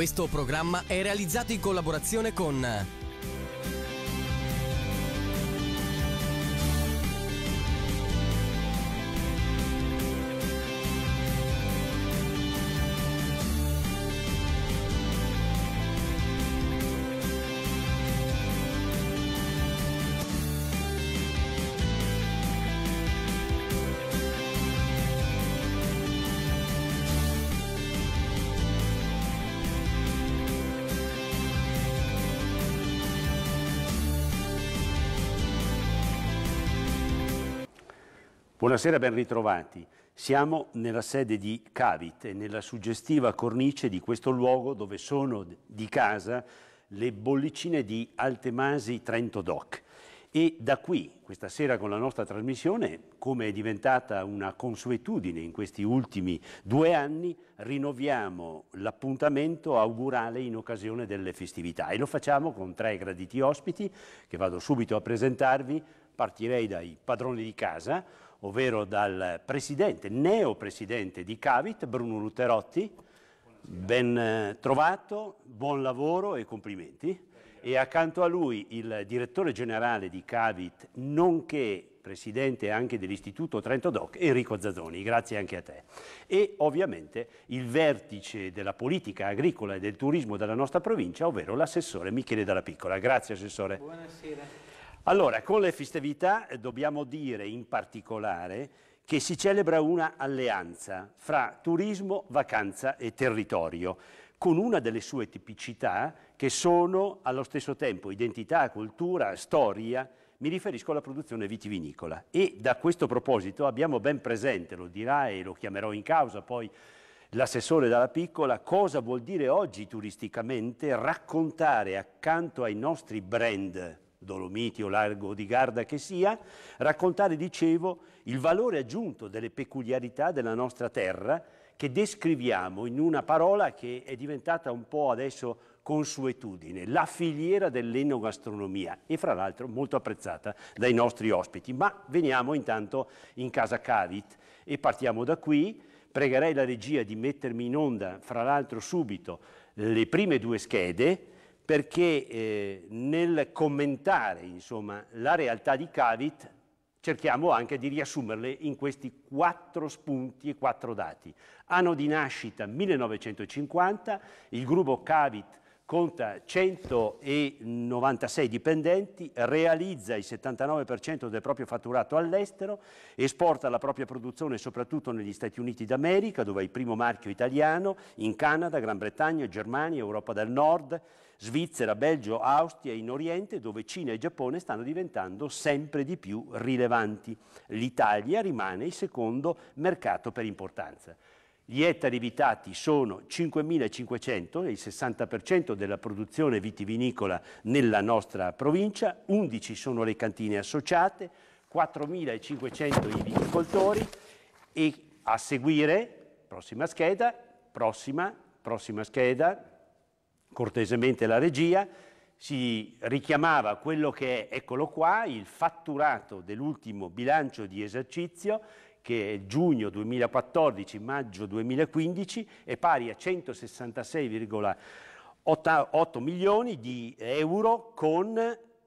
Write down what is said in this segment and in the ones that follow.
Questo programma è realizzato in collaborazione con Buonasera, ben ritrovati. Siamo nella sede di Cavit e nella suggestiva cornice di questo luogo dove sono di casa le bollicine di Altemasi Trento Doc. E da qui, questa sera con la nostra trasmissione, come è diventata una consuetudine in questi ultimi due anni, rinnoviamo l'appuntamento augurale in occasione delle festività e lo facciamo con tre graditi ospiti che vado subito a presentarvi. Partirei dai padroni di casa, ovvero dal presidente, neo presidente di Cavit, Bruno Luterotti. Ben eh, trovato, buon lavoro e complimenti. E accanto a lui il direttore generale di Cavit, nonché presidente anche dell'Istituto Trento Doc, Enrico Zazzoni. Grazie anche a te. E ovviamente il vertice della politica agricola e del turismo della nostra provincia, ovvero l'assessore Michele Dalla Piccola. Grazie assessore. Buonasera. Allora, con le festività eh, dobbiamo dire in particolare che si celebra una alleanza fra turismo, vacanza e territorio, con una delle sue tipicità che sono allo stesso tempo identità, cultura, storia, mi riferisco alla produzione vitivinicola e da questo proposito abbiamo ben presente, lo dirà e lo chiamerò in causa poi l'assessore dalla piccola, cosa vuol dire oggi turisticamente raccontare accanto ai nostri brand Dolomiti o Largo di Garda che sia, raccontare, dicevo, il valore aggiunto delle peculiarità della nostra terra che descriviamo in una parola che è diventata un po' adesso consuetudine, la filiera dell'enogastronomia e fra l'altro molto apprezzata dai nostri ospiti. Ma veniamo intanto in casa Cavit e partiamo da qui. Pregherei la regia di mettermi in onda, fra l'altro subito, le prime due schede perché eh, nel commentare insomma, la realtà di Cavit cerchiamo anche di riassumerle in questi quattro spunti e quattro dati. Anno di nascita 1950, il gruppo Cavit conta 196 dipendenti, realizza il 79% del proprio fatturato all'estero, esporta la propria produzione soprattutto negli Stati Uniti d'America, dove è il primo marchio italiano, in Canada, Gran Bretagna, Germania, Europa del Nord, Svizzera, Belgio, Austria in Oriente, dove Cina e Giappone stanno diventando sempre di più rilevanti. L'Italia rimane il secondo mercato per importanza. Gli ettari vitati sono 5.500, il 60% della produzione vitivinicola nella nostra provincia, 11 sono le cantine associate, 4.500 i viticoltori e a seguire, prossima scheda, prossima, prossima scheda, cortesemente la regia, si richiamava quello che è, eccolo qua, il fatturato dell'ultimo bilancio di esercizio che è giugno 2014-maggio 2015 è pari a 166,8 milioni di euro con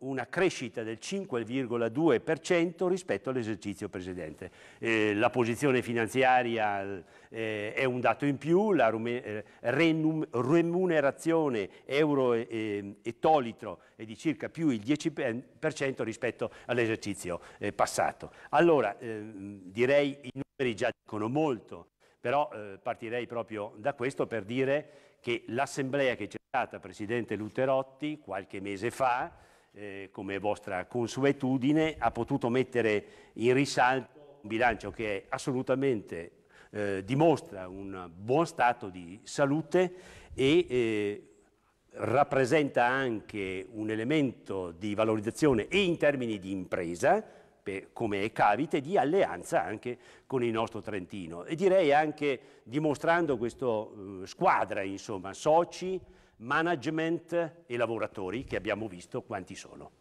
una crescita del 5,2% rispetto all'esercizio precedente. Eh, la posizione finanziaria eh, è un dato in più, la eh, remunerazione euro e, e tolitro è di circa più il 10% rispetto all'esercizio eh, passato. Allora, ehm, direi i numeri già dicono molto, però eh, partirei proprio da questo per dire che l'assemblea che c'è stata, Presidente Luterotti, qualche mese fa, eh, come vostra consuetudine, ha potuto mettere in risalto un bilancio che assolutamente eh, dimostra un buon stato di salute e eh, rappresenta anche un elemento di valorizzazione e in termini di impresa, per, come cavite, di alleanza anche con il nostro Trentino e direi anche dimostrando questa eh, squadra, insomma, soci, management e lavoratori, che abbiamo visto quanti sono.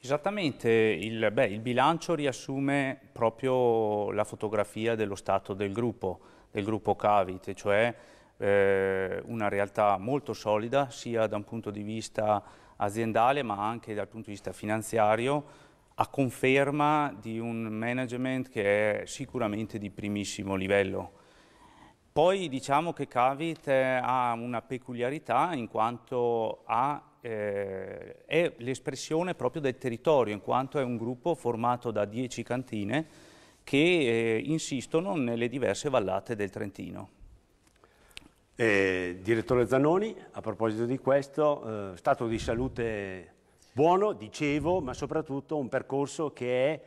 Esattamente, il, beh, il bilancio riassume proprio la fotografia dello stato del gruppo, del gruppo Cavit, cioè eh, una realtà molto solida sia da un punto di vista aziendale ma anche dal punto di vista finanziario, a conferma di un management che è sicuramente di primissimo livello. Poi diciamo che Cavit eh, ha una peculiarità in quanto ha, eh, è l'espressione proprio del territorio, in quanto è un gruppo formato da dieci cantine che eh, insistono nelle diverse vallate del Trentino. Eh, direttore Zanoni, a proposito di questo, eh, stato di salute buono, dicevo, ma soprattutto un percorso che è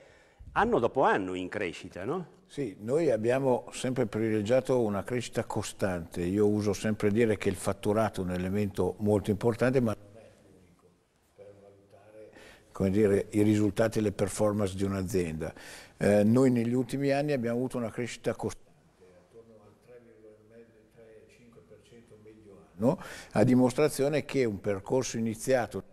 anno dopo anno in crescita, no? Sì, noi abbiamo sempre privilegiato una crescita costante. Io uso sempre dire che il fatturato è un elemento molto importante, ma non è unico per valutare dire, i risultati e le performance di un'azienda. Eh, noi negli ultimi anni abbiamo avuto una crescita costante. attorno al 3,5% medio anno, a dimostrazione che un percorso iniziato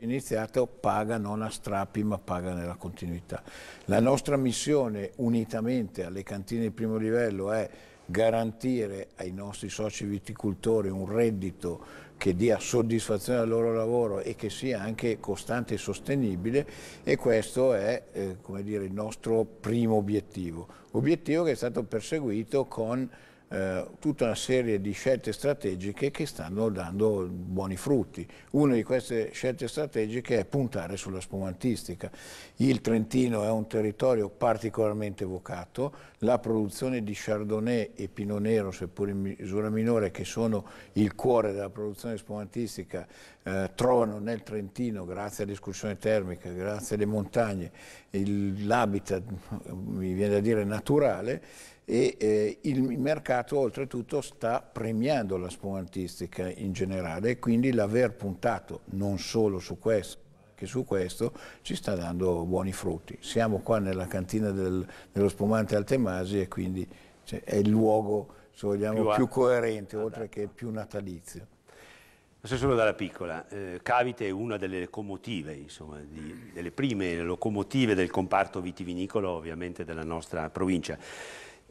iniziato paga non a strappi ma paga nella continuità. La nostra missione unitamente alle cantine di primo livello è garantire ai nostri soci viticoltori un reddito che dia soddisfazione al loro lavoro e che sia anche costante e sostenibile e questo è eh, dire, il nostro primo obiettivo, obiettivo che è stato perseguito con eh, tutta una serie di scelte strategiche che stanno dando buoni frutti. Una di queste scelte strategiche è puntare sulla spumantistica. Il Trentino è un territorio particolarmente vocato, la produzione di Chardonnay e Pinot Nero, seppur in misura minore, che sono il cuore della produzione spumantistica, eh, trovano nel Trentino, grazie all'escursione termica, grazie alle montagne, l'habitat, mi viene da dire, naturale, e eh, il mercato oltretutto sta premiando la spumantistica in generale e quindi l'aver puntato non solo su questo che su questo ci sta dando buoni frutti. Siamo qua nella cantina del, dello spumante Altemasi e quindi cioè, è il luogo, se vogliamo, più, più coerente, adatto. oltre che più natalizio. Assessore Dalla Piccola, eh, Cavite è una delle locomotive, insomma, di, delle prime locomotive del comparto vitivinicolo ovviamente della nostra provincia.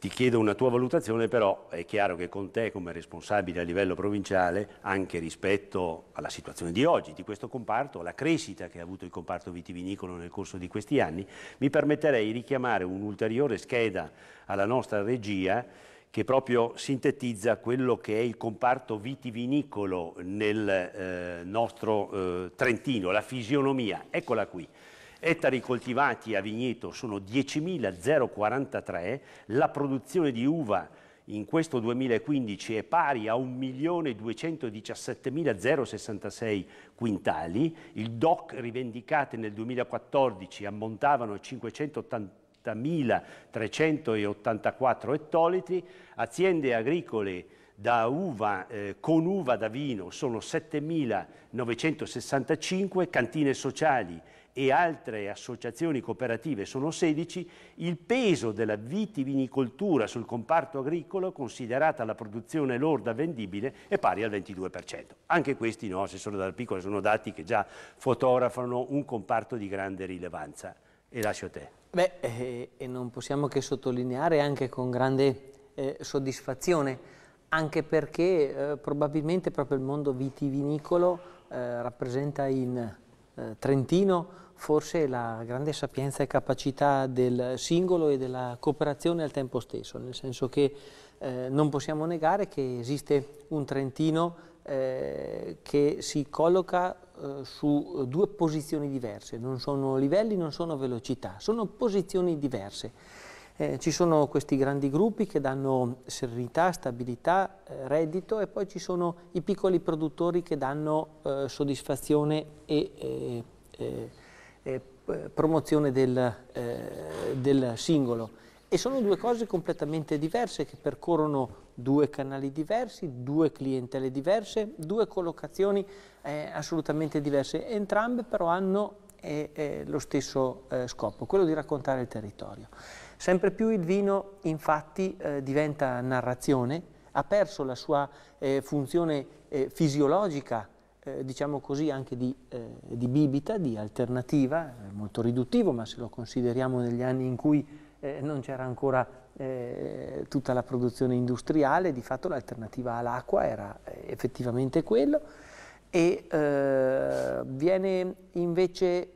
Ti chiedo una tua valutazione, però è chiaro che con te come responsabile a livello provinciale, anche rispetto alla situazione di oggi, di questo comparto, alla crescita che ha avuto il comparto vitivinicolo nel corso di questi anni, mi permetterei di richiamare un'ulteriore scheda alla nostra regia che proprio sintetizza quello che è il comparto vitivinicolo nel eh, nostro eh, Trentino, la fisionomia. Eccola qui. Ettari coltivati a vigneto sono 10.043, la produzione di uva in questo 2015 è pari a 1.217.066 quintali, il DOC rivendicate nel 2014 ammontavano a 580 ettolitri, aziende agricole da uva, eh, con uva da vino sono 7.965, cantine sociali e altre associazioni cooperative sono 16, il peso della vitivinicoltura sul comparto agricolo, considerata la produzione lorda vendibile, è pari al 22%. Anche questi, no, se sono dal piccolo, sono dati che già fotografano un comparto di grande rilevanza. E lascio a te. Beh, eh, e non possiamo che sottolineare anche con grande eh, soddisfazione anche perché eh, probabilmente proprio il mondo vitivinicolo eh, rappresenta in eh, trentino forse la grande sapienza e capacità del singolo e della cooperazione al tempo stesso, nel senso che eh, non possiamo negare che esiste un trentino eh, che si colloca eh, su due posizioni diverse, non sono livelli, non sono velocità, sono posizioni diverse eh, ci sono questi grandi gruppi che danno serenità, stabilità, eh, reddito e poi ci sono i piccoli produttori che danno eh, soddisfazione e eh, eh, eh, promozione del, del, singolo. E sono due cose completamente diverse che percorrono due canali diversi, due clientele diverse, due collocazioni assolutamente diverse. Entrambe però hanno lo stesso scopo, quello di raccontare il territorio. Sempre più il vino infatti eh, diventa narrazione, ha perso la sua eh, funzione eh, fisiologica, eh, diciamo così anche di, eh, di, bibita, di alternativa, molto riduttivo, ma se lo consideriamo negli anni in cui eh, non c'era ancora tutta la produzione industriale, di fatto l'alternativa all'acqua era effettivamente quello e viene invece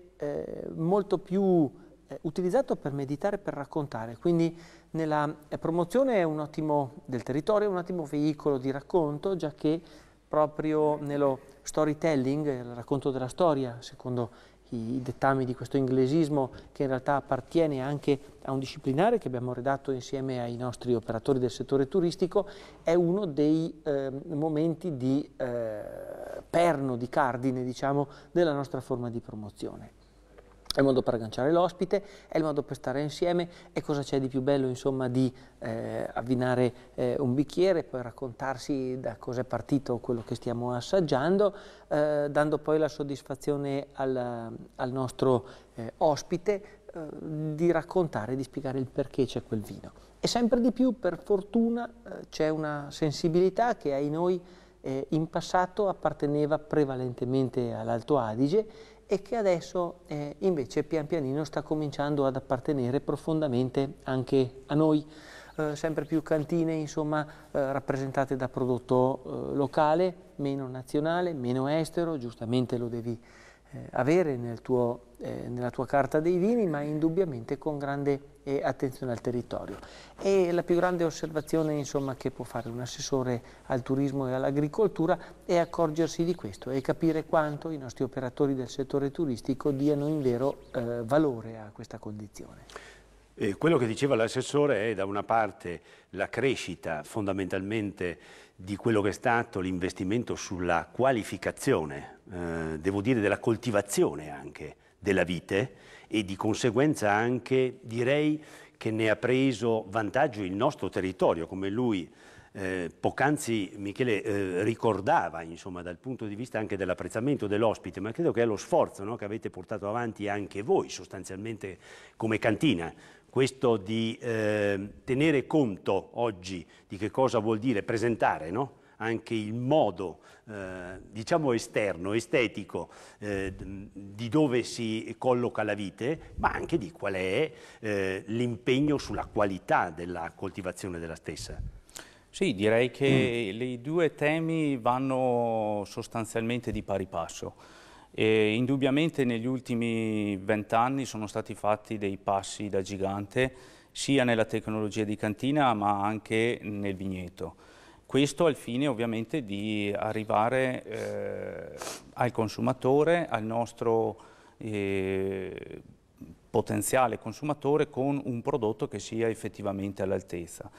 molto più eh, utilizzato per meditare, per raccontare, quindi nella promozione è un ottimo del territorio, è un ottimo veicolo di racconto, già che proprio nello storytelling, il racconto della storia, secondo i dettami di questo inglesismo che in realtà appartiene anche a un disciplinare che abbiamo redatto insieme ai nostri operatori del settore turistico, è uno dei eh, momenti di eh, perno, di cardine diciamo, della nostra forma di promozione è il modo per agganciare l'ospite, è il modo per stare insieme e cosa c'è di più bello insomma di eh, avvinare eh, un bicchiere, poi raccontarsi da cos'è partito quello che stiamo assaggiando, eh, dando poi la soddisfazione al, al nostro eh, ospite eh, di raccontare, di spiegare il perché c'è quel vino. E sempre di più per fortuna eh, c'è una sensibilità che ai noi in passato apparteneva prevalentemente all'Alto Adige e che adesso eh, invece pian pianino sta cominciando ad appartenere profondamente anche a noi. Eh, sempre più cantine insomma, eh, rappresentate da prodotto eh, locale, meno nazionale, meno estero, giustamente lo devi eh, avere nel tuo eh, nella tua carta dei vini, ma indubbiamente con grande eh, attenzione al territorio. E la più grande osservazione insomma, che può fare un assessore al turismo e all'agricoltura è accorgersi di questo e capire quanto i nostri operatori del settore turistico diano in vero eh, valore a questa condizione. Eh, quello che diceva l'assessore è da una parte la crescita fondamentalmente di quello che è stato l'investimento sulla qualificazione, eh, devo dire della coltivazione anche della vite e di conseguenza anche direi che ne ha preso vantaggio il nostro territorio, come lui eh, poc'anzi Michele eh, ricordava, insomma, dal punto di vista anche dell'apprezzamento dell'ospite, ma credo che è lo sforzo no, che avete portato avanti anche voi sostanzialmente come cantina, questo di eh, tenere conto oggi di che cosa vuol dire presentare, no? anche il modo, eh, diciamo esterno, estetico, eh, di dove si colloca la vite, ma anche di qual è eh, l'impegno sulla qualità della coltivazione della stessa. Sì, direi che mm. i due temi vanno sostanzialmente di pari passo. E indubbiamente negli ultimi vent'anni sono stati fatti dei passi da gigante sia nella tecnologia di cantina ma anche nel vigneto. Questo al fine ovviamente di arrivare eh, al consumatore, al nostro eh, potenziale consumatore con un prodotto che sia effettivamente all'altezza.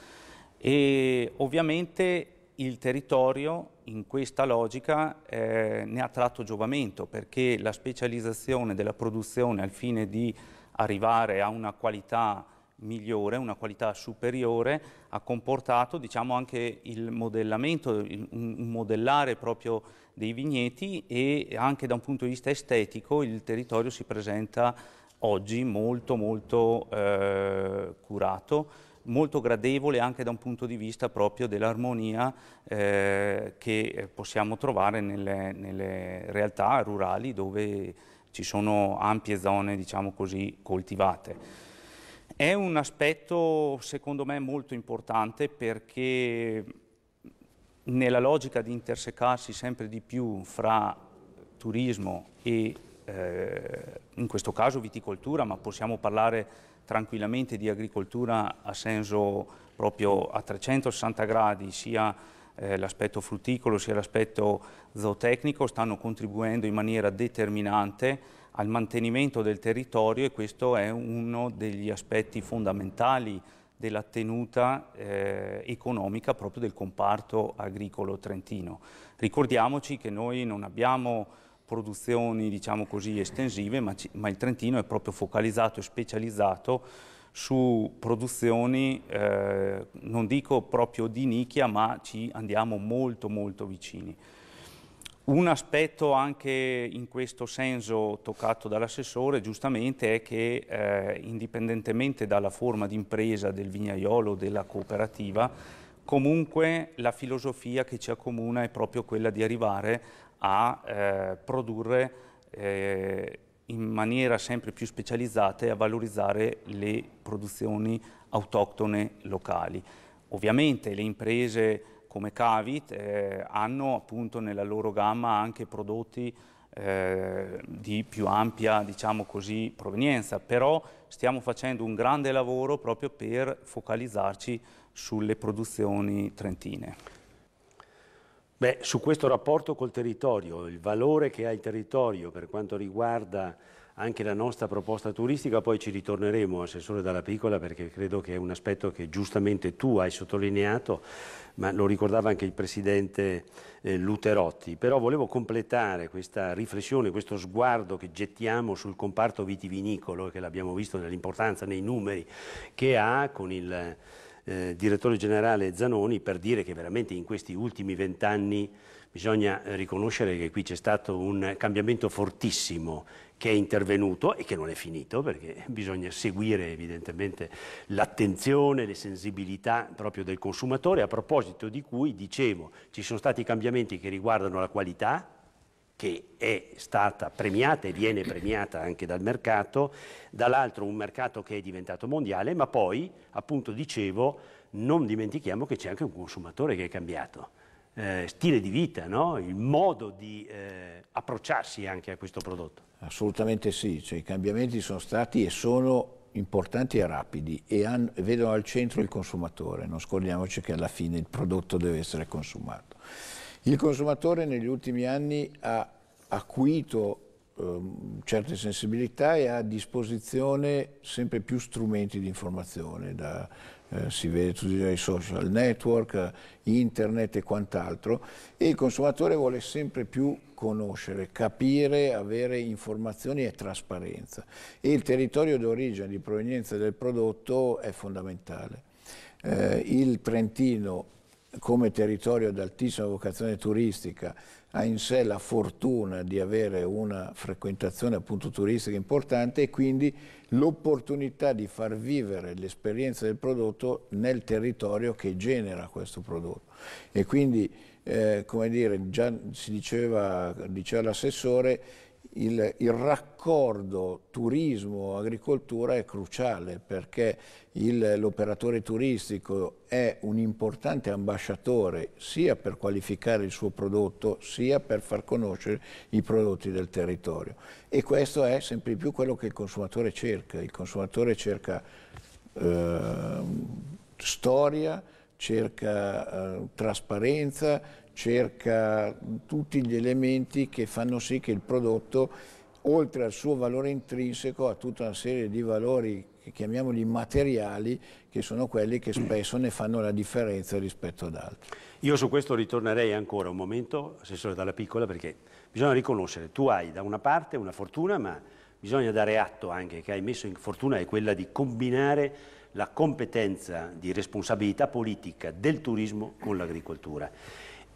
E ovviamente il territorio in questa logica eh, ne ha tratto giovamento perché la specializzazione della produzione al fine di arrivare a una qualità migliore, una qualità superiore, ha comportato diciamo, anche il modellamento, un modellare proprio dei vigneti e anche da un punto di vista estetico il territorio si presenta oggi molto molto eh, curato, molto gradevole anche da un punto di vista proprio dell'armonia eh, che possiamo trovare nelle, nelle, realtà rurali dove ci sono ampie zone diciamo così coltivate. È un aspetto secondo me molto importante perché nella logica di intersecarsi sempre di più fra turismo e eh, in questo caso viticoltura, ma possiamo parlare tranquillamente di agricoltura a senso proprio a 360 gradi, sia eh, l'aspetto frutticolo sia l'aspetto zootecnico stanno contribuendo in maniera determinante al mantenimento del territorio e questo è uno degli aspetti fondamentali della tenuta eh, economica proprio del comparto agricolo trentino. Ricordiamoci che noi non abbiamo produzioni diciamo così estensive ma, ci, ma il Trentino è proprio focalizzato e specializzato su produzioni eh, non dico proprio di nicchia ma ci andiamo molto molto vicini. Un aspetto anche in questo senso toccato dall'assessore giustamente è che eh, indipendentemente dalla forma di impresa del vignaiolo o della cooperativa, comunque la filosofia che ci accomuna è proprio quella di arrivare a eh, produrre eh, in maniera sempre più specializzata e a valorizzare le produzioni autoctone locali. Ovviamente le imprese come Cavit eh, hanno appunto nella loro gamma anche prodotti eh, di più ampia diciamo così, provenienza, però stiamo facendo un grande lavoro proprio per focalizzarci sulle produzioni trentine. Beh, su questo rapporto col territorio, il valore che ha il territorio per quanto riguarda anche la nostra proposta turistica, poi ci ritorneremo Assessore Dalla Piccola perché credo che è un aspetto che giustamente tu hai sottolineato, ma lo ricordava anche il Presidente eh, Luterotti, però volevo completare questa riflessione, questo sguardo che gettiamo sul comparto vitivinicolo, che l'abbiamo visto nell'importanza, nei numeri che ha con il... Eh, direttore generale Zanoni per dire che veramente in questi ultimi vent'anni bisogna eh, riconoscere che qui c'è stato un cambiamento fortissimo che è intervenuto e che non è finito perché bisogna seguire evidentemente l'attenzione, le sensibilità proprio del consumatore, a proposito di cui dicevo ci sono stati cambiamenti che riguardano la qualità che è stata premiata e viene premiata anche dal mercato, dall'altro un mercato che è diventato mondiale, ma poi appunto dicevo non dimentichiamo che c'è anche un consumatore che è cambiato eh, stile di vita, no? il modo di eh, approcciarsi anche a questo prodotto. Assolutamente sì, cioè, i cambiamenti sono stati e sono importanti e rapidi e hanno, vedono al centro il consumatore, non scordiamoci che alla fine il prodotto deve essere consumato. Il consumatore negli ultimi anni ha acuito ehm, certe sensibilità e ha a disposizione sempre più strumenti di informazione, da, eh, si vede tutti i social network, eh, internet e quant'altro, e il consumatore vuole sempre più conoscere, capire, avere informazioni e trasparenza. E il territorio d'origine, di provenienza del prodotto è fondamentale. Eh, il Trentino come territorio ad altissima vocazione turistica ha in sé la fortuna di avere una frequentazione appunto turistica importante e quindi l'opportunità di far vivere l'esperienza del prodotto nel territorio che genera questo prodotto. E quindi, eh, come dire, già si diceva, diceva l'assessore, il, il raccordo turismo-agricoltura è cruciale perché l'operatore turistico è un importante ambasciatore sia per qualificare il suo prodotto sia per far conoscere i prodotti del territorio e questo è sempre più quello che il consumatore cerca, il consumatore cerca eh, storia, cerca eh, trasparenza, cerca tutti gli elementi che fanno sì che il prodotto, oltre al suo valore intrinseco, ha tutta una serie di valori che chiamiamoli materiali, che sono quelli che spesso ne fanno la differenza rispetto ad altri. Io su questo ritornerei ancora un momento, Assessore Dalla Piccola, perché bisogna riconoscere, tu hai da una parte una fortuna, ma bisogna dare atto anche che hai messo in fortuna è quella di combinare la competenza di responsabilità politica del turismo con l'agricoltura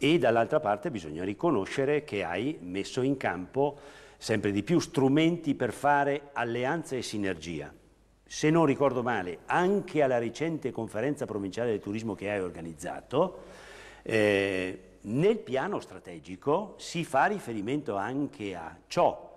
e dall'altra parte bisogna riconoscere che hai messo in campo sempre di più strumenti per fare alleanza e sinergia. Se non ricordo male, anche alla recente conferenza provinciale del turismo che hai organizzato, eh, nel piano strategico si fa riferimento anche a ciò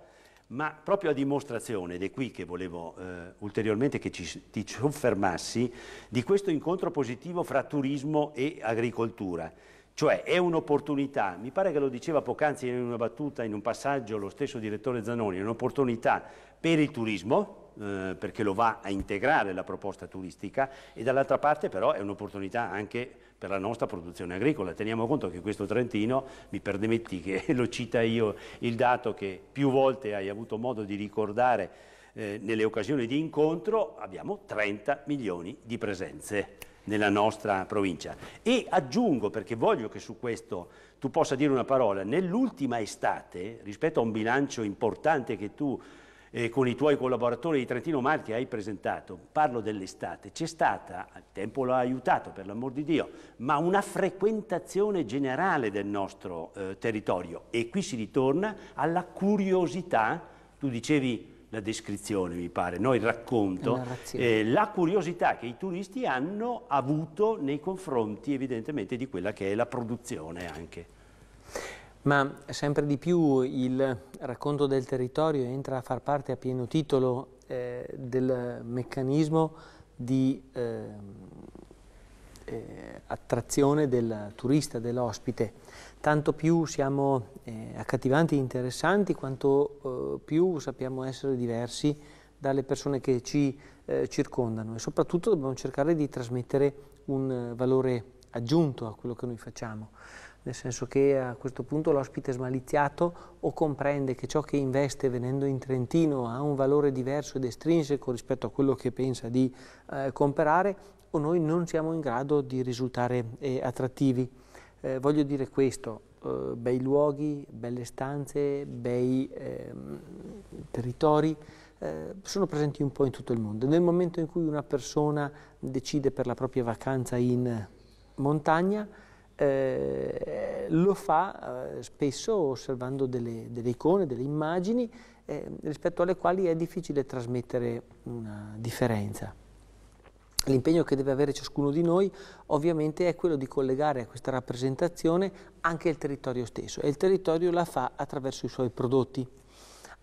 ma proprio a dimostrazione, ed è qui che volevo eh, ulteriormente che ci, ti soffermassi, di questo incontro positivo fra turismo e agricoltura. Cioè è un'opportunità, mi pare che lo diceva poc'anzi in una battuta, in un passaggio, lo stesso direttore Zanoni, è un'opportunità per il turismo, eh, perché lo va a integrare la proposta turistica, e dall'altra parte però è un'opportunità anche per la nostra produzione agricola. Teniamo conto che questo Trentino, mi permetti che lo cita io, il dato che più volte hai avuto modo di ricordare eh, nelle occasioni di incontro, abbiamo 30 milioni di presenze nella nostra provincia. E aggiungo, perché voglio che su questo tu possa dire una parola, nell'ultima estate, rispetto a un bilancio importante che tu eh, con i tuoi collaboratori di Trentino Marche hai presentato, parlo dell'estate, c'è stata, il tempo l'ha aiutato per l'amor di Dio, ma una frequentazione generale del nostro eh, territorio e qui si ritorna alla curiosità, tu dicevi la descrizione, mi pare, no? il racconto, eh, la curiosità che i turisti hanno avuto nei confronti evidentemente di quella che è la produzione anche. Ma sempre di più il racconto del territorio entra a far parte a pieno titolo eh, del meccanismo di ehm, eh, attrazione del turista, dell'ospite tanto più siamo eh, accattivanti e interessanti, quanto eh, più sappiamo essere diversi dalle persone che ci eh, circondano e soprattutto dobbiamo cercare di trasmettere un eh, valore aggiunto a quello che noi facciamo, nel senso che a questo punto l'ospite smaliziato o comprende che ciò che investe venendo in Trentino ha un valore diverso ed estrinseco rispetto a quello che pensa di eh, comprare o noi non siamo in grado di risultare eh, attrattivi eh, voglio dire questo, eh, bei luoghi, belle stanze, bei ehm, eh, territori, sono presenti un po' in tutto il mondo. Nel momento in cui una persona decide per la propria vacanza in montagna, eh, lo fa eh, spesso osservando delle, delle, icone, delle immagini eh, rispetto alle quali è difficile trasmettere una differenza. L'impegno che deve avere ciascuno di noi ovviamente è quello di collegare a questa rappresentazione anche il territorio stesso e il territorio la fa attraverso i suoi prodotti.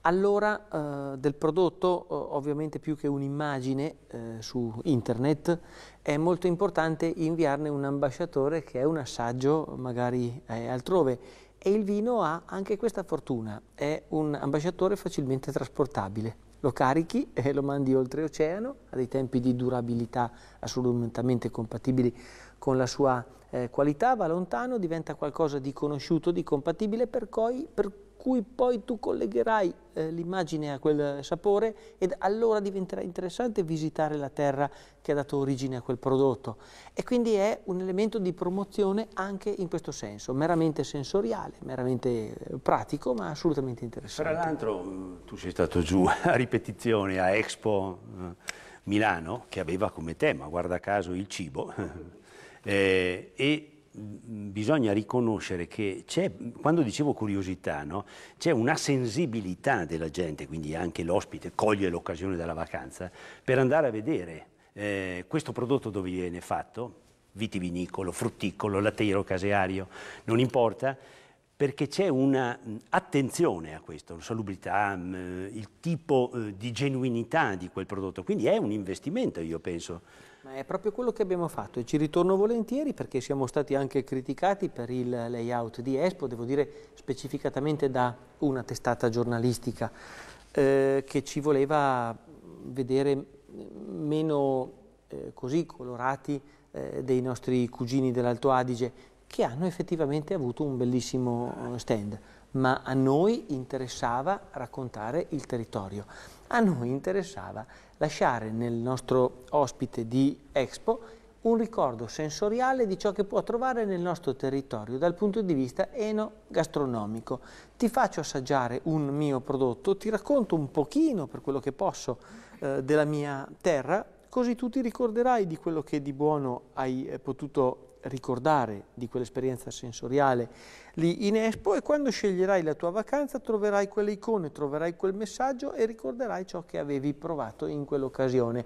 Allora eh, del prodotto eh, ovviamente più che un'immagine eh, su internet è molto importante inviarne un ambasciatore che è un assaggio magari eh, altrove e il vino ha anche questa fortuna, è un ambasciatore facilmente trasportabile lo carichi e lo mandi oltreoceano a dei tempi di durabilità assolutamente compatibili con la sua eh, qualità, va lontano, diventa qualcosa di conosciuto, di compatibile, per cui, per cui poi tu collegherai eh, l'immagine a quel sapore ed allora diventerà interessante visitare la terra che ha dato origine a quel prodotto. E quindi è un elemento di promozione anche in questo senso, meramente sensoriale, meramente eh, pratico, ma assolutamente interessante. Tra l'altro mm, tu sei stato giù a ripetizione a Expo eh, Milano che aveva come tema, guarda caso, il cibo. eh, e Mm, bisogna riconoscere che c'è, quando dicevo curiosità, no? c'è una sensibilità della gente, quindi anche l'ospite coglie l'occasione della vacanza, per andare a vedere eh, questo prodotto dove viene fatto, vitivinicolo, frutticolo, latteiro, caseario, non importa, perché c'è un'attenzione mm, a questo, la salubrità, mm, il tipo eh, di genuinità di quel prodotto, quindi è un investimento, io penso ma è proprio quello che abbiamo fatto e ci ritorno volentieri perché siamo stati anche criticati per il layout di Expo, devo dire specificatamente da una testata giornalistica eh, che ci voleva vedere meno eh, così colorati eh, dei nostri cugini dell'Alto Adige che hanno effettivamente avuto un bellissimo eh, stand ma a noi interessava raccontare il territorio, a noi interessava lasciare nel nostro ospite di Expo un ricordo sensoriale di ciò che può trovare nel nostro territorio dal punto di vista enogastronomico. Ti faccio assaggiare un mio prodotto, ti racconto un pochino per quello che posso eh, della mia terra, così tu ti ricorderai di quello che di buono hai eh, potuto ricordare di quell'esperienza sensoriale lì in Expo e quando sceglierai la tua vacanza troverai quelle icone, troverai quel messaggio e ricorderai ciò che avevi provato in quell'occasione.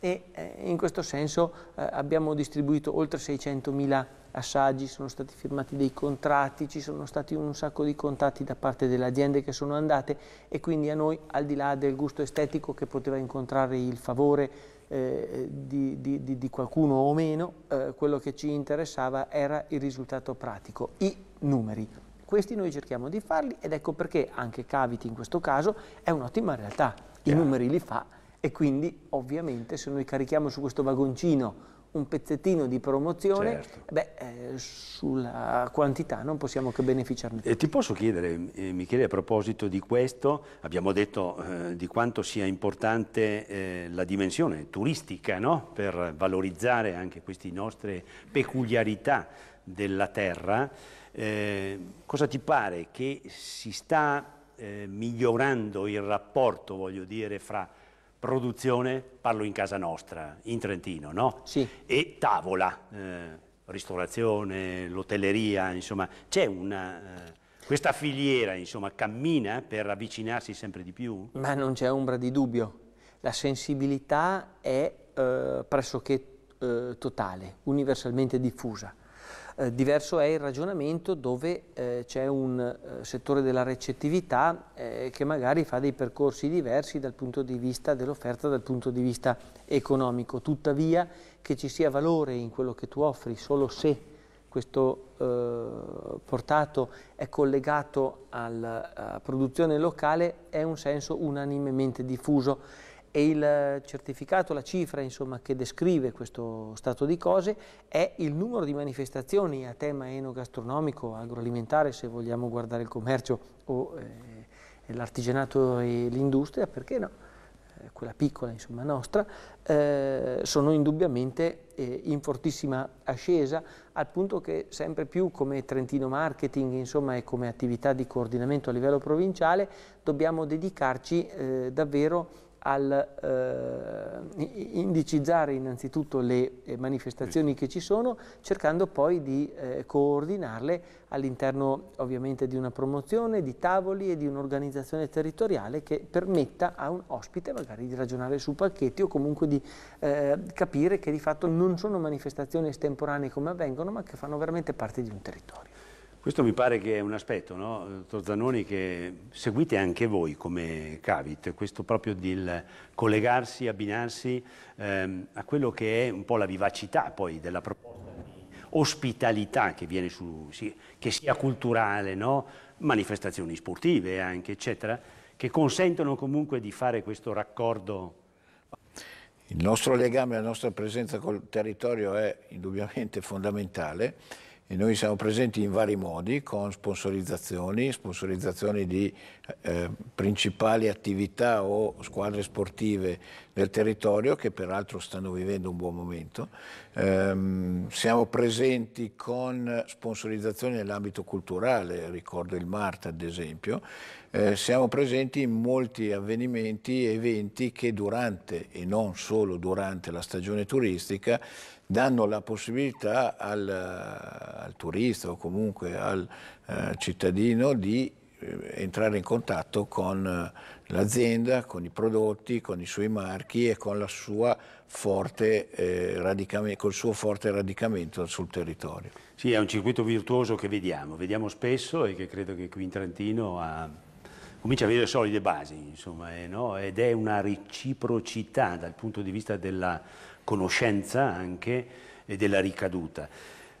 E eh, in questo senso eh, abbiamo distribuito oltre 600.000 assaggi, sono stati firmati dei contratti, ci sono stati un sacco di contatti da parte delle aziende che sono andate e quindi a noi, al di là del gusto estetico che poteva incontrare il favore, eh, di, di, di, qualcuno o meno, eh, quello che ci interessava era il risultato pratico, i numeri. Questi noi cerchiamo di farli ed ecco perché anche Cavity in questo caso è un'ottima realtà, i yeah. numeri li fa e quindi ovviamente se noi carichiamo su questo vagoncino un pezzettino di promozione, certo. beh, eh, sulla quantità non possiamo che beneficiarne. E ti posso chiedere, eh, Michele, a proposito di questo, abbiamo detto eh, di quanto sia importante eh, la dimensione turistica no? per valorizzare anche queste nostre peculiarità della terra. Eh, cosa ti pare che si sta eh, migliorando il rapporto, voglio dire, fra produzione, parlo in casa nostra, in Trentino, no? Sì. E tavola, eh, ristorazione, l'hotelleria, insomma, c'è una... Eh, questa filiera, insomma, cammina per avvicinarsi sempre di più? Ma non c'è ombra di dubbio. La sensibilità è eh, pressoché eh, totale, universalmente diffusa. Eh, diverso è il ragionamento dove eh, c'è un eh, settore della recettività eh, che magari fa dei percorsi diversi dal punto di vista dell'offerta, dal punto di vista economico. Tuttavia che ci sia valore in quello che tu offri solo se questo eh, portato è collegato alla produzione locale è un senso unanimemente diffuso e il certificato, la cifra insomma, che descrive questo stato di cose è il numero di manifestazioni a tema enogastronomico, agroalimentare se vogliamo guardare il commercio o eh, l'artigianato e l'industria, perché no? Eh, quella piccola insomma nostra, eh, sono indubbiamente eh, in fortissima ascesa al punto che sempre più come Trentino Marketing insomma, e come attività di coordinamento a livello provinciale dobbiamo dedicarci eh, davvero a al eh, indicizzare innanzitutto le eh, manifestazioni che ci sono, cercando poi di eh, coordinarle all'interno ovviamente di una promozione, di tavoli e di un'organizzazione territoriale che permetta a un ospite magari di ragionare su pacchetti o comunque di eh, capire che di fatto non sono manifestazioni estemporanee come avvengono, ma che fanno veramente parte di un territorio. Questo mi pare che è un aspetto, no? dottor Zanoni, che seguite anche voi come Cavit, questo proprio di collegarsi, abbinarsi ehm, a quello che è un po' la vivacità poi della proposta di ospitalità che viene su, che sia culturale, no? manifestazioni sportive anche, eccetera, che consentono comunque di fare questo raccordo il nostro legame, la nostra presenza col territorio è indubbiamente fondamentale e noi siamo presenti in vari modi con sponsorizzazioni, sponsorizzazioni di eh, eh, principali attività o squadre sportive del territorio che peraltro stanno vivendo un buon momento. Ehm, siamo presenti con sponsorizzazioni nell'ambito culturale, ricordo il MART ad esempio. Eh, siamo presenti in molti avvenimenti e eventi che durante e non solo durante la stagione turistica danno la possibilità al, al turista o comunque al eh, cittadino di eh, entrare in contatto con eh, l'azienda, con i prodotti, con i suoi marchi e con sua forte, eh, col suo forte radicamento sul territorio. Sì, è un circuito virtuoso che vediamo, vediamo spesso e che credo che qui in Trentino ha... comincia a avere solide basi, insomma, eh, no? ed è una reciprocità dal punto di vista della conoscenza anche e eh, della ricaduta.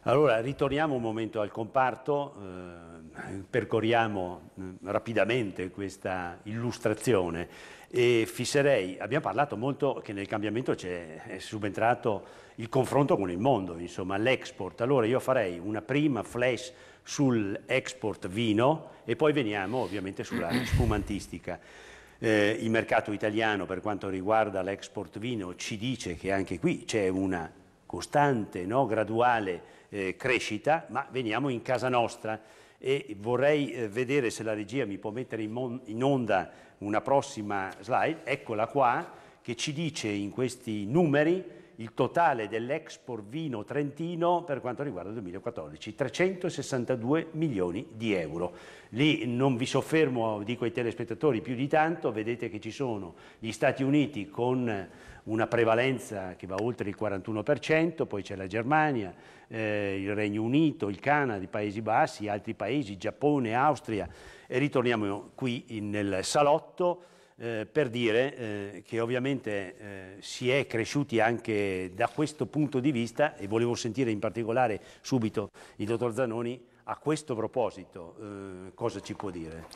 Allora, ritorniamo un momento al comparto, eh, percorriamo eh, rapidamente questa illustrazione e fisserei, abbiamo parlato molto che nel cambiamento è subentrato il confronto con il mondo, insomma l'export, allora io farei una prima flash sull'export vino e poi veniamo ovviamente sulla spumantistica. Eh, il mercato italiano per quanto riguarda l'export vino ci dice che anche qui c'è una costante, no, graduale eh, crescita, ma veniamo in casa nostra e vorrei eh, vedere se la regia mi può mettere in, in onda una prossima slide, eccola qua, che ci dice in questi numeri il totale dell'export vino trentino per quanto riguarda il 2014, 362 milioni di euro. Lì non vi soffermo, dico ai telespettatori, più di tanto, vedete che ci sono gli Stati Uniti con una prevalenza che va oltre il 41%, poi c'è la Germania, eh, il Regno Unito, il Canada, i Paesi Bassi, altri paesi, Giappone, Austria, e ritorniamo qui nel salotto. Eh, per dire eh, che ovviamente eh, si è cresciuti anche da questo punto di vista e volevo sentire in particolare subito il dottor Zanoni a questo proposito eh, cosa ci può dire?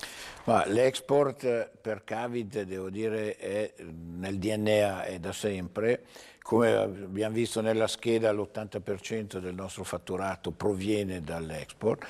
L'export per Cavit, devo dire, è nel DNA è da sempre. Come abbiamo visto nella scheda, l'80% del nostro fatturato proviene dall'export.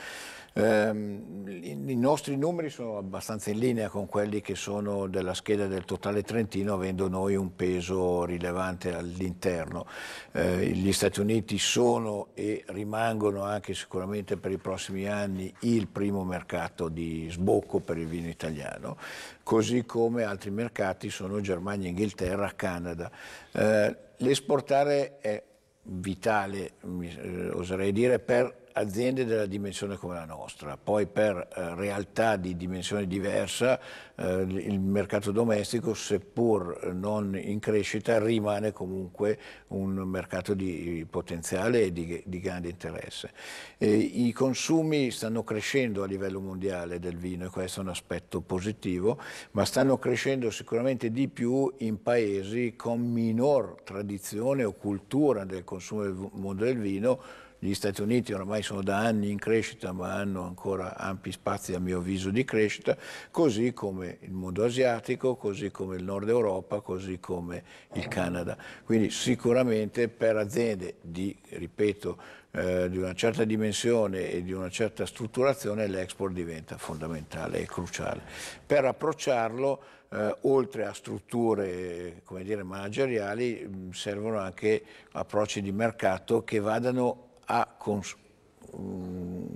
Ehm, I nostri numeri sono abbastanza in linea con quelli che sono della scheda del totale trentino, avendo noi un peso rilevante all'interno. Eh, gli Stati Uniti sono e rimangono anche sicuramente per i prossimi anni il primo mercato di sbocco per il vino italiano, così come altri mercati sono Germania, Inghilterra, Canada. Eh, l'esportare è vitale, eh, oserei dire, per aziende della dimensione come la nostra, poi per eh, realtà di dimensione diversa eh, il mercato domestico seppur eh, non in crescita rimane comunque un mercato di potenziale e di, di grande interesse. E I consumi stanno crescendo a livello mondiale del vino e questo è un aspetto positivo, ma stanno crescendo sicuramente di più in paesi con minor tradizione o cultura del consumo del mondo del vino gli Stati Uniti ormai sono da anni in crescita ma hanno ancora ampi spazi a mio avviso di crescita, così come il mondo asiatico, così come il nord Europa, così come il Canada. Quindi sicuramente per aziende di, ripeto, eh, di una certa dimensione e di una certa strutturazione l'export diventa fondamentale e cruciale. Per approcciarlo, eh, oltre a strutture come dire, manageriali, mm, servono anche approcci di mercato che vadano a cons- mm,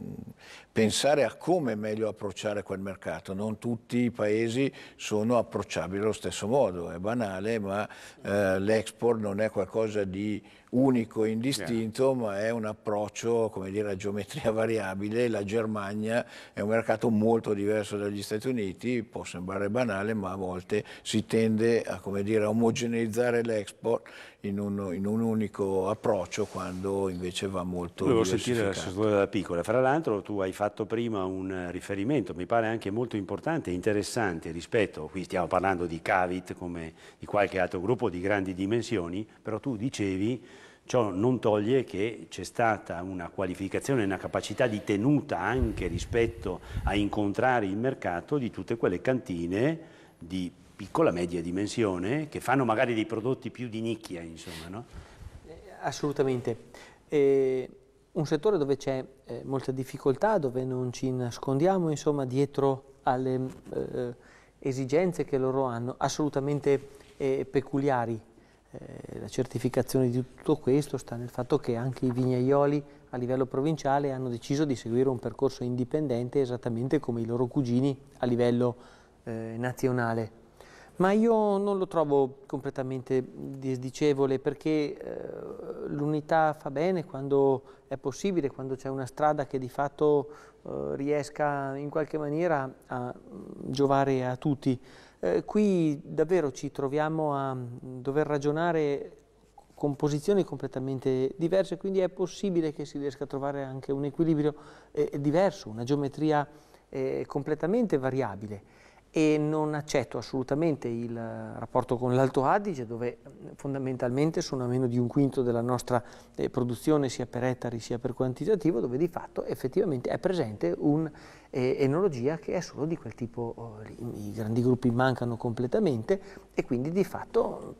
pensare a come è meglio approcciare quel mercato. Non tutti i paesi sono approcciabili allo stesso modo, è banale, ma eh, l'export non è qualcosa di unico e indistinto, yeah. ma è un approccio, come dire, a geometria variabile. La Germania è un mercato molto diverso dagli Stati Uniti, può sembrare banale, ma a volte si tende a, come dire, a omogeneizzare l'export in un, in un, unico approccio quando invece va molto Volevo sentire l'assessore della piccola. Fra l'altro tu hai fatto prima un riferimento, mi pare anche molto importante e interessante rispetto, qui stiamo parlando di Cavit come di qualche altro gruppo di grandi dimensioni, però tu dicevi Ciò non toglie che c'è stata una qualificazione, una capacità di tenuta anche rispetto a incontrare il mercato di tutte quelle cantine di piccola media dimensione che fanno magari dei prodotti più di nicchia, insomma, no? Eh, assolutamente. Eh, un settore dove c'è eh, molta difficoltà, dove non ci nascondiamo, insomma, dietro alle eh, esigenze che loro hanno, assolutamente eh, peculiari eh, la certificazione di tutto questo sta nel fatto che anche i vignaioli a livello provinciale hanno deciso di seguire un percorso indipendente esattamente come i loro cugini a livello eh, nazionale. Ma io non lo trovo completamente disdicevole perché eh, l'unità fa bene quando è possibile, quando c'è una strada che di fatto eh, riesca in qualche maniera a mm, giovare a tutti. Eh, qui davvero ci troviamo a mm, dover ragionare con posizioni completamente diverse, quindi è possibile che si riesca a trovare anche un equilibrio eh, diverso, una geometria eh, completamente variabile e non accetto assolutamente il eh, rapporto con l'Alto Adige dove mm, fondamentalmente sono a meno di un quinto della nostra eh, produzione sia per ettari sia per quantitativo dove di fatto effettivamente è presente un eh, enologia che è solo di quel tipo oh, lì. I grandi gruppi mancano completamente e quindi di fatto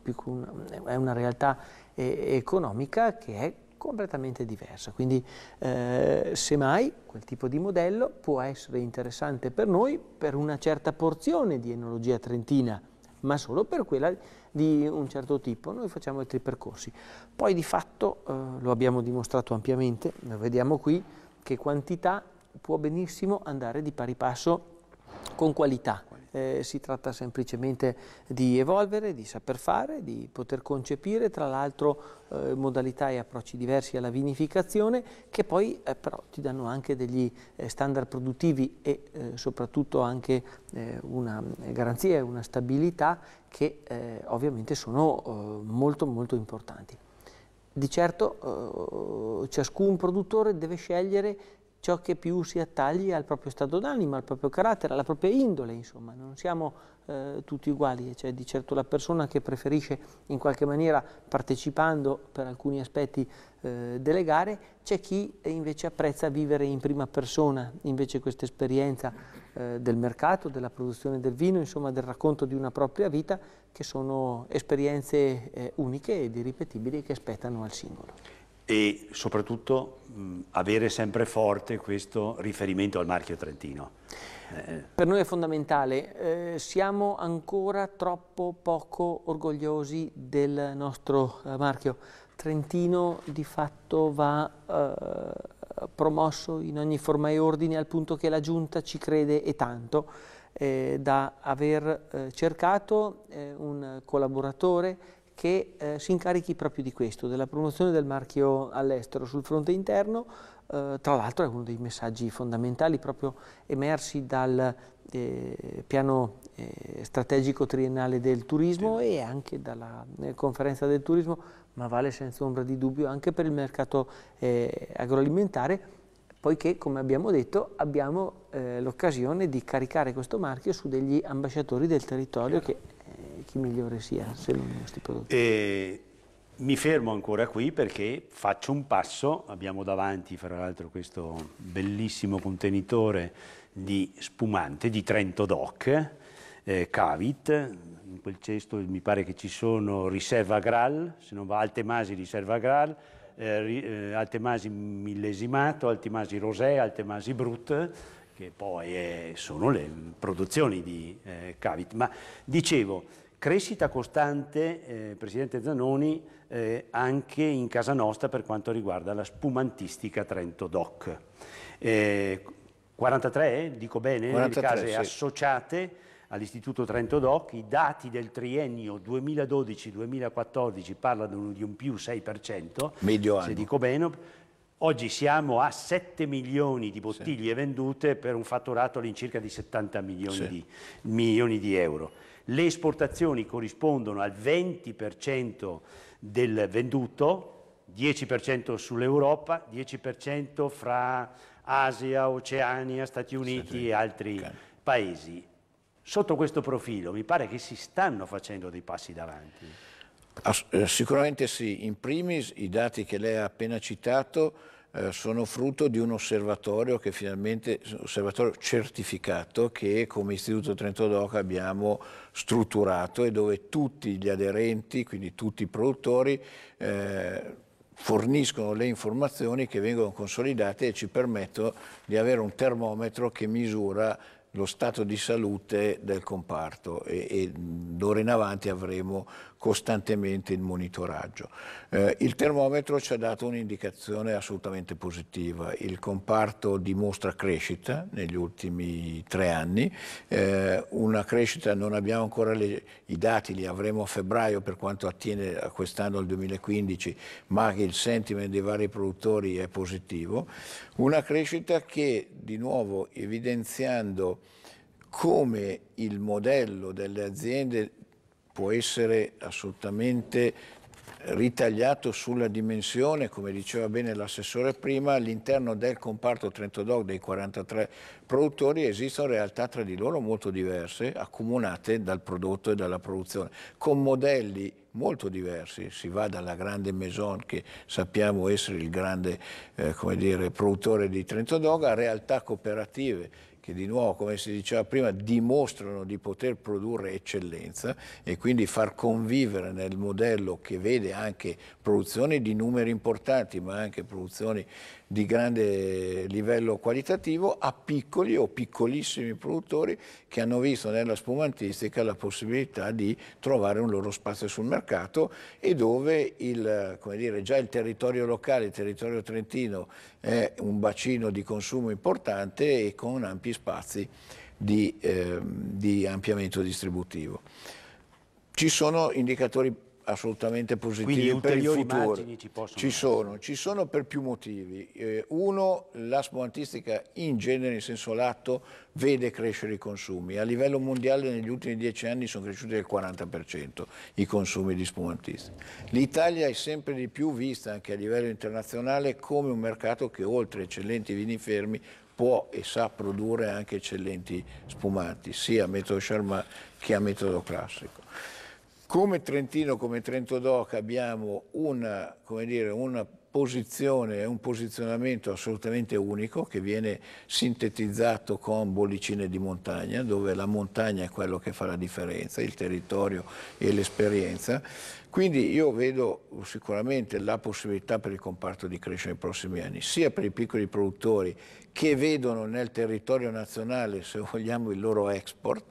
è una realtà eh, economica che è completamente diversa. Quindi eh, semmai quel tipo di modello può essere interessante per noi per una certa porzione di enologia trentina, ma solo per quella di un certo tipo. Noi facciamo altri percorsi. Poi di fatto, eh, lo abbiamo dimostrato ampiamente, lo vediamo qui, che quantità può benissimo andare di pari passo con qualità. Eh, si tratta semplicemente di evolvere, di saper fare, di poter concepire, tra l'altro eh, modalità e approcci diversi alla vinificazione che poi eh, però ti danno anche degli eh, standard produttivi e eh, soprattutto anche eh, una garanzia e una stabilità che ovviamente sono molto molto importanti. Di certo ciascun produttore deve scegliere ciò che più si attaglia al proprio stato d'animo, al proprio carattere, alla propria indole, insomma, non siamo eh, tutti uguali, cioè di certo la persona che preferisce in qualche maniera partecipando per alcuni aspetti eh, delle gare, c'è chi eh, invece apprezza vivere in prima persona invece questa esperienza eh, del mercato, della produzione del vino, insomma del racconto di una propria vita, che sono esperienze eh, uniche ed irripetibili che aspettano al singolo e soprattutto mh, avere sempre forte questo riferimento al marchio trentino. Eh. Per noi è fondamentale, eh, siamo ancora troppo poco orgogliosi del nostro eh, marchio. Trentino di fatto va eh, promosso in ogni forma e ordine al punto che la Giunta ci crede e tanto eh, da aver eh, cercato un collaboratore che eh, si incarichi proprio di questo, della promozione del marchio all'estero sul fronte interno, eh, tra l'altro è uno dei messaggi fondamentali proprio emersi dal eh, piano eh, strategico triennale del turismo sì. e anche dalla eh, conferenza del turismo, ma vale senza ombra di dubbio anche per il mercato eh, agroalimentare, poiché come abbiamo detto abbiamo l'occasione di caricare questo marchio su degli ambasciatori del territorio Chiaro. che chi migliore sia se non questi prodotti. E mi fermo ancora qui perché faccio un passo, abbiamo davanti fra l'altro questo bellissimo contenitore di spumante di Trento Doc, eh, Cavit, in quel cesto mi pare che ci sono Riserva Graal, se non va Altemasi Riserva Graal, eh, eh Altemasi millesimato, Altemasi Rosé, Altemasi Brut, che poi è, eh, sono le produzioni di eh, Cavit. Ma dicevo, crescita costante, eh, Presidente Zanoni, eh, anche in casa nostra per quanto riguarda la spumantistica Trento Doc. 43, eh, dico bene, 43, case sì. associate all'Istituto Trento Doc, i dati del triennio 2012-2014 parlano di un più 6%, Medio se dico bene, Oggi siamo a 7 milioni di bottiglie sì. vendute per un fatturato all'incirca di 70 milioni, sì. di, milioni di euro. Le esportazioni corrispondono al 20% del venduto, 10% sull'Europa, 10% fra Asia, Oceania, Stati Uniti Stati... e altri okay. paesi. Sotto questo profilo mi pare che si stanno facendo dei passi davanti. Eh, sicuramente sì, in primis i dati che lei ha appena citato eh, sono frutto di un osservatorio che finalmente, osservatorio certificato che come Istituto Trento Doca abbiamo strutturato e dove tutti gli aderenti, quindi tutti i produttori, eh, forniscono le informazioni che vengono consolidate e ci permettono di avere un termometro che misura lo stato di salute del comparto e, e d'ora in avanti avremo costantemente il monitoraggio. Eh, il termometro ci ha dato un'indicazione assolutamente positiva, il comparto dimostra crescita negli ultimi tre anni, eh, una crescita, non abbiamo ancora le, i dati, li avremo a febbraio per quanto attiene a quest'anno il 2015, ma il sentiment dei vari produttori è positivo, una crescita che di nuovo evidenziando come il modello delle aziende può essere assolutamente ritagliato sulla dimensione, come diceva bene l'assessore prima, all'interno del comparto Trento Dog dei 43 produttori esistono realtà tra di loro molto diverse, accomunate dal prodotto e dalla produzione, con modelli molto diversi, si va dalla grande Maison che sappiamo essere il grande eh, dire, produttore di Trento Dog a realtà cooperative che di nuovo, come si diceva prima, dimostrano di poter produrre eccellenza e quindi far convivere nel modello che vede anche produzioni di numeri importanti, ma anche produzioni di grande livello qualitativo a piccoli o piccolissimi produttori che hanno visto nella spumantistica la possibilità di trovare un loro spazio sul mercato e dove il, dire, già il territorio locale, il territorio trentino è un bacino di consumo importante e con ampi spazi di, eh, di ampliamento distributivo. Ci sono indicatori assolutamente positivi per il futuro. Ci, ci, sono, ci sono per più motivi. Eh, uno, la spumantistica in genere, in senso lato, vede crescere i consumi. A livello mondiale negli ultimi dieci anni sono cresciuti del 40% i consumi di spumantistica. L'Italia è sempre di più vista anche a livello internazionale come un mercato che oltre eccellenti vini fermi può e sa produrre anche eccellenti spumanti, sia a metodo Sharma che a metodo classico. Come Trentino, come Trento Doc abbiamo una, dire, una posizione, un posizionamento assolutamente unico che viene sintetizzato con bollicine di montagna, dove la montagna è quello che fa la differenza, il territorio e l'esperienza. Quindi io vedo sicuramente la possibilità per il comparto di crescere nei prossimi anni, sia per i piccoli produttori che vedono nel territorio nazionale, se vogliamo, il loro export,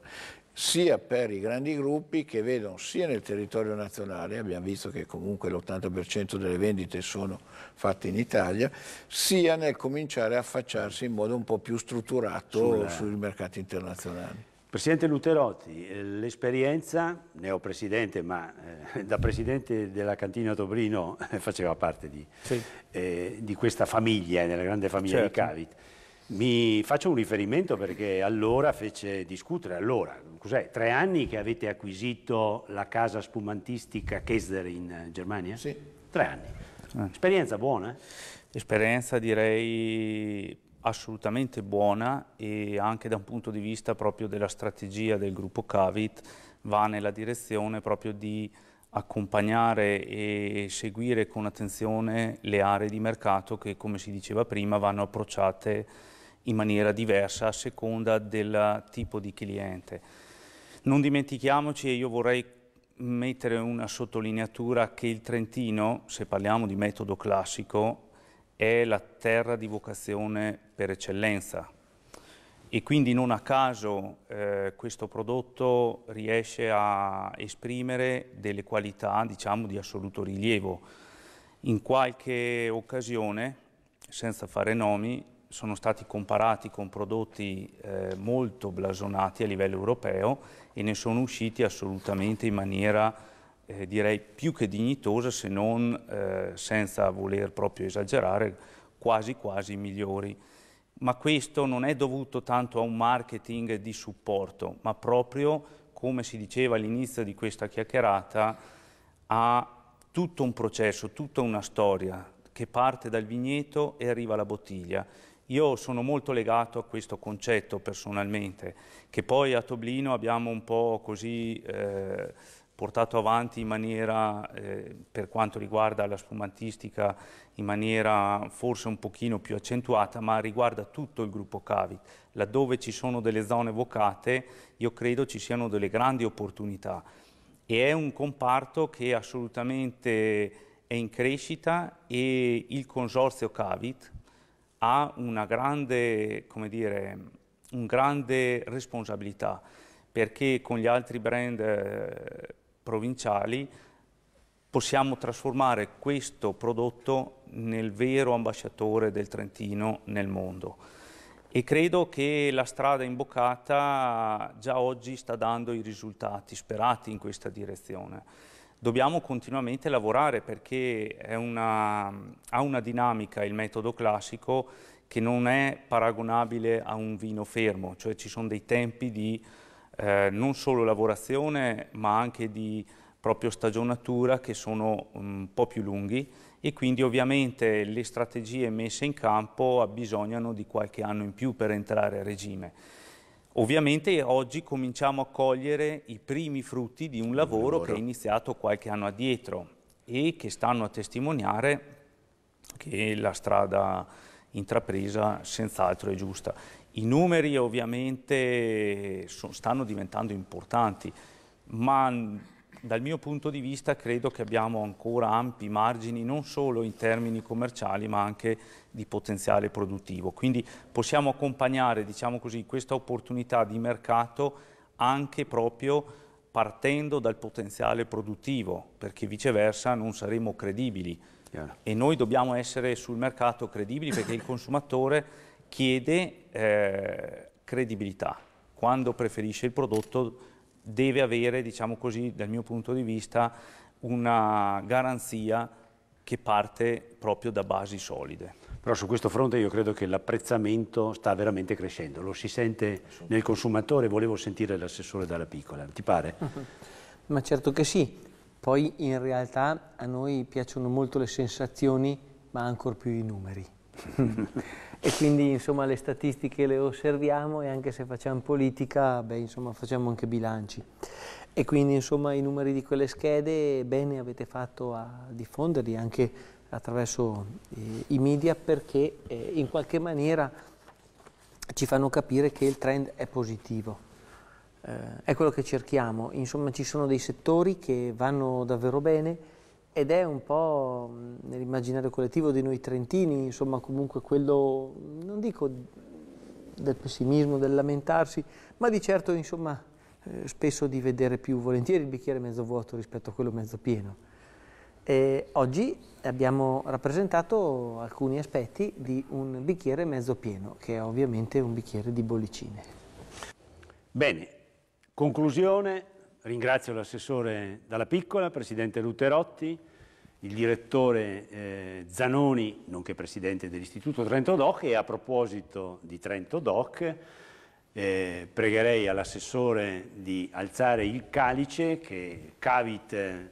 sia per i grandi gruppi che vedono sia nel territorio nazionale, abbiamo visto che comunque l'80% delle vendite sono fatte in Italia, sia nel cominciare a affacciarsi in modo un po' più strutturato Sulla... sui mercati internazionali. Presidente Luterotti, eh, l'esperienza, neopresidente, ma eh, da presidente della cantina Tobrino faceva parte di, sì. eh, di questa famiglia, della eh, grande famiglia certo. di Cavit. Mi faccio un riferimento perché allora fece discutere, allora, cos'è, tre anni che avete acquisito la casa spumantistica Kessler in eh, Germania? Sì. Tre anni. Eh. Esperienza buona? Esperienza direi assolutamente buona e anche da un punto di vista proprio della strategia del gruppo Cavit va nella direzione proprio di accompagnare e seguire con attenzione le aree di mercato che come si diceva prima vanno approcciate in maniera diversa a seconda del tipo di cliente. Non dimentichiamoci, e io vorrei mettere una sottolineatura, che il Trentino, se parliamo di metodo classico, è la terra di vocazione per eccellenza e quindi non a caso eh, questo prodotto riesce a esprimere delle qualità diciamo di assoluto rilievo. In qualche occasione, senza fare nomi, sono stati comparati con prodotti eh, molto blasonati a livello europeo e ne sono usciti assolutamente in maniera eh, direi più che dignitosa se non eh, senza voler proprio esagerare quasi quasi migliori ma questo non è dovuto tanto a un marketing di supporto ma proprio come si diceva all'inizio di questa chiacchierata a tutto un processo tutta una storia che parte dal vigneto e arriva alla bottiglia io sono molto legato a questo concetto personalmente, che poi a Toblino abbiamo un po' così eh, portato avanti in maniera, eh, per quanto riguarda la spumantistica, in maniera forse un pochino più accentuata, ma riguarda tutto il gruppo Cavit. Laddove ci sono delle zone vocate, io credo ci siano delle grandi opportunità. E è un comparto che assolutamente è in crescita e il consorzio Cavit, ha una grande, come dire, un grande responsabilità perché con gli altri brand eh, provinciali possiamo trasformare questo prodotto nel vero ambasciatore del Trentino nel mondo. E credo che la strada imboccata già oggi sta dando i risultati sperati in questa direzione dobbiamo continuamente lavorare perché una, ha una dinamica il metodo classico che non è paragonabile a un vino fermo, cioè ci sono dei tempi di eh, non solo lavorazione ma anche di proprio stagionatura che sono un po' più lunghi e quindi ovviamente le strategie messe in campo abbisognano di qualche anno in più per entrare a regime. Ovviamente oggi cominciamo a cogliere i primi frutti di un lavoro, lavoro. che è iniziato qualche anno addietro e che stanno a testimoniare che la strada intrapresa senz'altro è giusta. I numeri ovviamente stanno diventando importanti, ma dal mio punto di vista credo che abbiamo ancora ampi margini non solo in termini commerciali ma anche di potenziale produttivo. Quindi possiamo accompagnare diciamo così, questa opportunità di mercato anche proprio partendo dal potenziale produttivo, perché viceversa non saremo credibili. Yeah. E noi dobbiamo essere sul mercato credibili perché il consumatore chiede eh, credibilità. Quando preferisce il prodotto deve avere, diciamo così, dal mio punto di vista, una garanzia che parte proprio da basi solide. Però su questo fronte io credo che l'apprezzamento sta veramente crescendo, lo si sente nel consumatore, volevo sentire l'assessore dalla piccola, ti pare? Ma certo che sì, poi in realtà a noi piacciono molto le sensazioni, ma ancor più i numeri. e quindi insomma le statistiche le osserviamo e anche se facciamo politica, beh insomma facciamo anche bilanci. E quindi insomma i numeri di quelle schede bene avete fatto a diffonderli anche attraverso eh, i media perché eh, in qualche maniera ci fanno capire che il trend è positivo. Eh, è quello che cerchiamo, insomma ci sono dei settori che vanno davvero bene, ed è un po' nell'immaginario collettivo di noi trentini, insomma comunque quello, non dico del pessimismo, del lamentarsi, ma di certo insomma eh, spesso di vedere più volentieri il bicchiere mezzo vuoto rispetto a quello mezzo pieno. E oggi abbiamo rappresentato alcuni aspetti di un bicchiere mezzo pieno, che è ovviamente un bicchiere di bollicine. Bene, conclusione, Ringrazio l'assessore Dalla Piccola, presidente Luterotti, il direttore eh, Zanoni, nonché presidente dell'Istituto Trento Doc e a proposito di Trento Doc eh, pregherei all'assessore di alzare il calice che Cavit eh,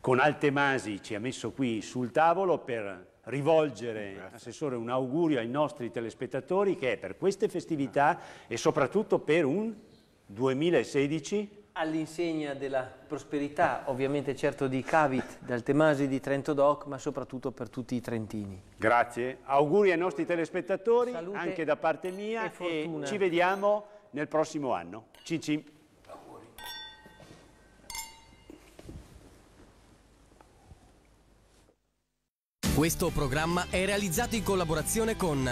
con masi ci ha messo qui sul tavolo per rivolgere, Grazie. Assessore, un augurio ai nostri telespettatori che è per queste festività e soprattutto per un 2016 all'insegna della prosperità, ovviamente certo di Cavit, dal Temasi di Trento Doc, ma soprattutto per tutti i trentini. Grazie, auguri ai nostri telespettatori, Salute anche da parte mia e, e, ci vediamo nel prossimo anno. Cin cin. Questo programma è realizzato in collaborazione con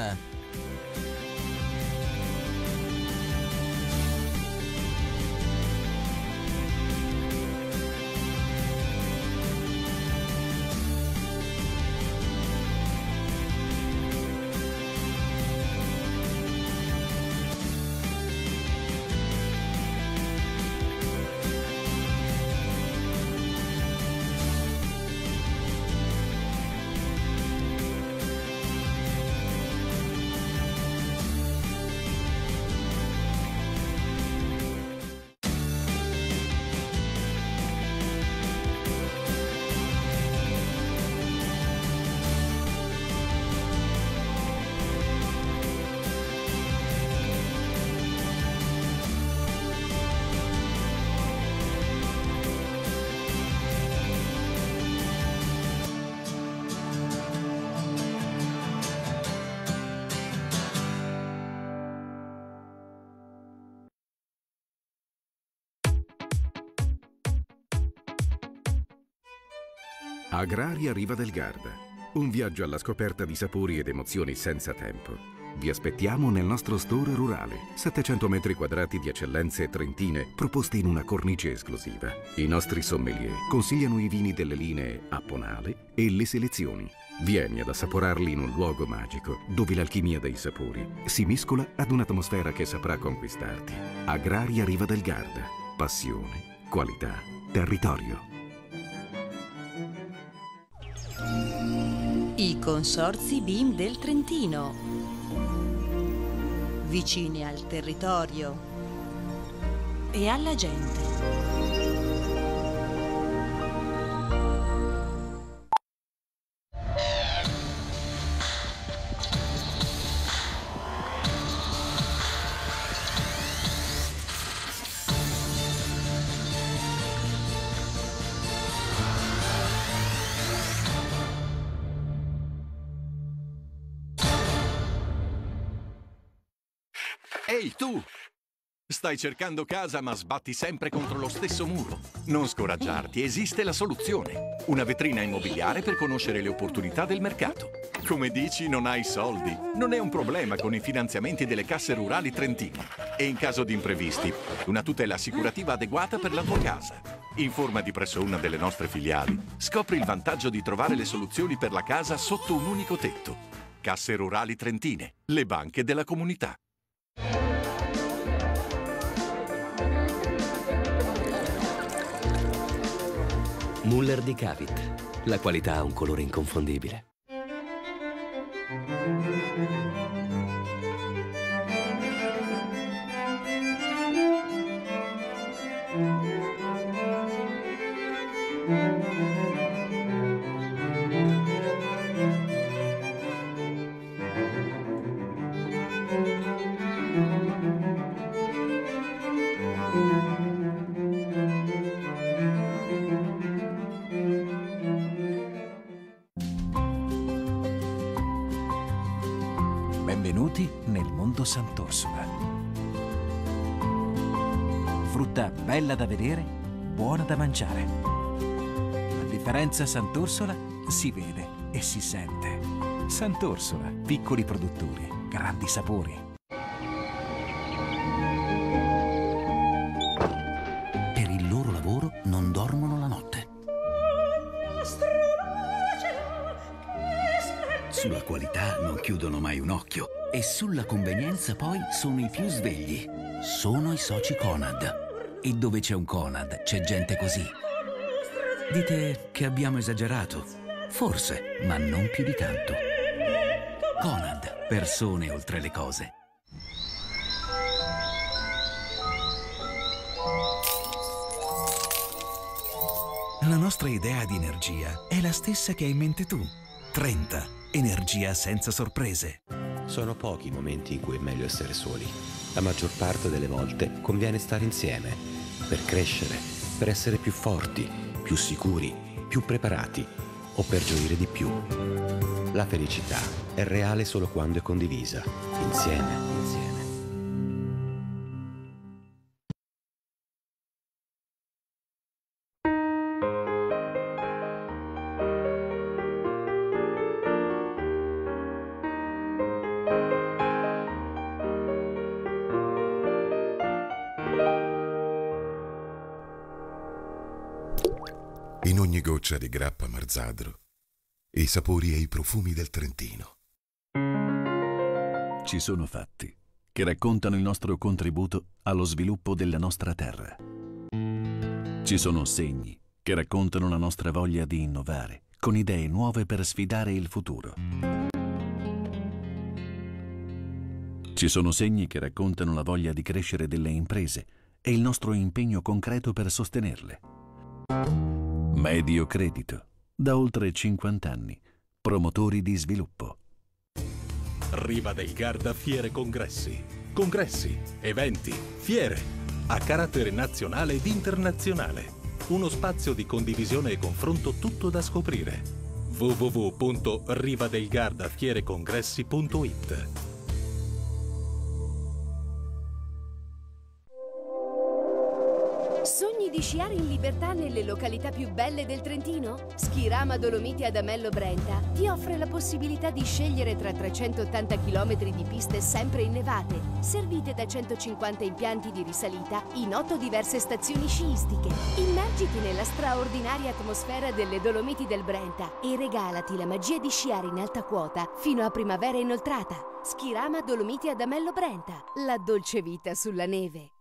Agraria Riva del Garda. Un viaggio alla scoperta di sapori ed emozioni senza tempo. Vi aspettiamo nel nostro store rurale. 700 metri quadrati di eccellenze trentine proposte in una cornice esclusiva. I nostri sommelier consigliano i vini delle linee Apponale e le selezioni. Vieni ad assaporarli in un luogo magico dove l'alchimia dei sapori si miscola ad un'atmosfera che saprà conquistarti. Agraria Riva del Garda. Passione, qualità, territorio. I consorzi BIM del Trentino, vicini al territorio e alla gente. sei tu! Stai cercando casa ma sbatti sempre contro lo stesso muro. Non scoraggiarti, esiste la soluzione. Una vetrina immobiliare per conoscere le opportunità del mercato. Come dici, non hai soldi. Non è un problema con i finanziamenti delle casse rurali trentine. E in caso di imprevisti, una tutela assicurativa adeguata per la tua casa. Informati presso una delle nostre filiali. Scopri il vantaggio di trovare le soluzioni per la casa sotto un unico tetto. Casse rurali trentine, le banche della comunità. Muller di Cavit. La qualità ha un colore inconfondibile. Thank you. Porto Sant'Ursula. Frutta bella da vedere, buona da mangiare. La differenza Sant'Orsola si vede e si sente. Sant'Orsola, piccoli produttori, grandi sapori. Per il loro lavoro non dormono la notte. Sulla qualità non chiudono mai un occhio. E sulla convenienza poi sono i più svegli. Sono i soci Conad. E dove c'è un Conad c'è gente così. Dite che abbiamo esagerato. Forse, ma non più di tanto. Conad, persone oltre le cose. La nostra idea di energia è la stessa che hai in mente tu. 30. Energia senza sorprese. Sono pochi i momenti in cui è meglio essere soli. La maggior parte delle volte conviene stare insieme, per crescere, per essere più forti, più sicuri, più preparati o per gioire di più. La felicità è reale solo quando è condivisa, insieme, insieme. Azzadro e i sapori e i profumi del Trentino. Ci sono fatti che raccontano il nostro contributo allo sviluppo della nostra terra. Ci sono segni che raccontano la nostra voglia di innovare, con idee nuove per sfidare il futuro. Ci sono segni che raccontano la voglia di crescere delle imprese e il nostro impegno concreto per sostenerle. Medio credito da oltre 50 anni, promotori di sviluppo. Riva del Garda Fiere Congressi. Congressi, eventi, fiere, a carattere nazionale ed internazionale. Uno spazio di condivisione e confronto tutto da scoprire. www.rivadelgardaffierecongressi.it di sciare in libertà nelle località più belle del Trentino? Schirama Dolomiti ad Amello Brenta ti offre la possibilità di scegliere tra 380 km di piste sempre innevate, servite da 150 impianti di risalita in 8 diverse stazioni sciistiche. Immergiti nella straordinaria atmosfera delle Dolomiti del Brenta e regalati la magia di sciare in alta quota fino a primavera inoltrata. Schirama Dolomiti ad Amello Brenta, la dolce vita sulla neve.